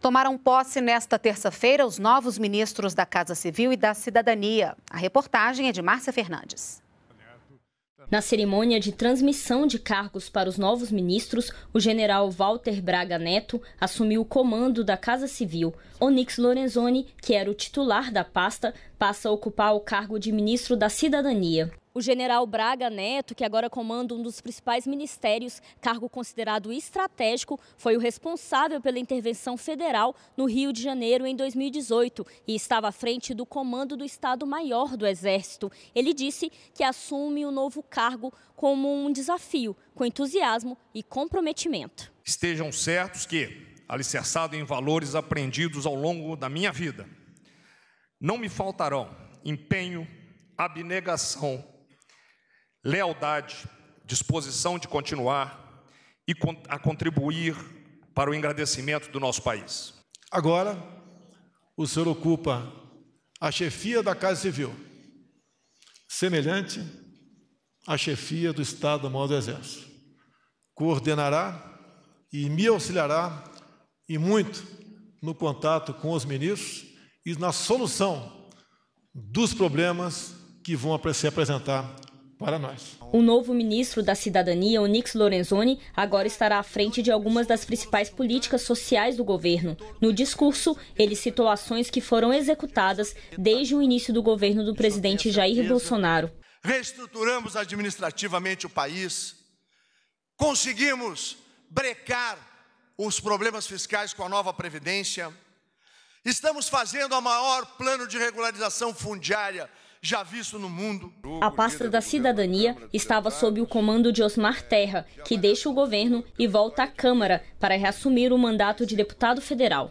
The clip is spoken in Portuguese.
Tomaram posse nesta terça-feira os novos ministros da Casa Civil e da Cidadania. A reportagem é de Márcia Fernandes. Na cerimônia de transmissão de cargos para os novos ministros, o general Walter Braga Neto assumiu o comando da Casa Civil. Onix Lorenzoni, que era o titular da pasta, passa a ocupar o cargo de ministro da Cidadania. O general Braga Neto, que agora comanda um dos principais ministérios, cargo considerado estratégico, foi o responsável pela intervenção federal no Rio de Janeiro em 2018 e estava à frente do comando do Estado-Maior do Exército. Ele disse que assume o novo cargo como um desafio, com entusiasmo e comprometimento. Estejam certos que, alicerçado em valores aprendidos ao longo da minha vida, não me faltarão empenho, abnegação lealdade, disposição de continuar e a contribuir para o engrandecimento do nosso país. Agora, o senhor ocupa a chefia da Casa Civil, semelhante à chefia do Estado-Maior do Exército. Coordenará e me auxiliará e muito no contato com os ministros e na solução dos problemas que vão se apresentar para nós. O novo ministro da Cidadania, Onix Lorenzoni, agora estará à frente de algumas das principais políticas sociais do governo. No discurso, ele citou ações que foram executadas desde o início do governo do presidente Jair Bolsonaro. Reestruturamos administrativamente o país, conseguimos brecar os problemas fiscais com a nova Previdência, estamos fazendo o maior plano de regularização fundiária já visto no mundo. A pasta da cidadania estava sob o comando de Osmar Terra, que deixa o governo e volta à Câmara para reassumir o mandato de deputado federal.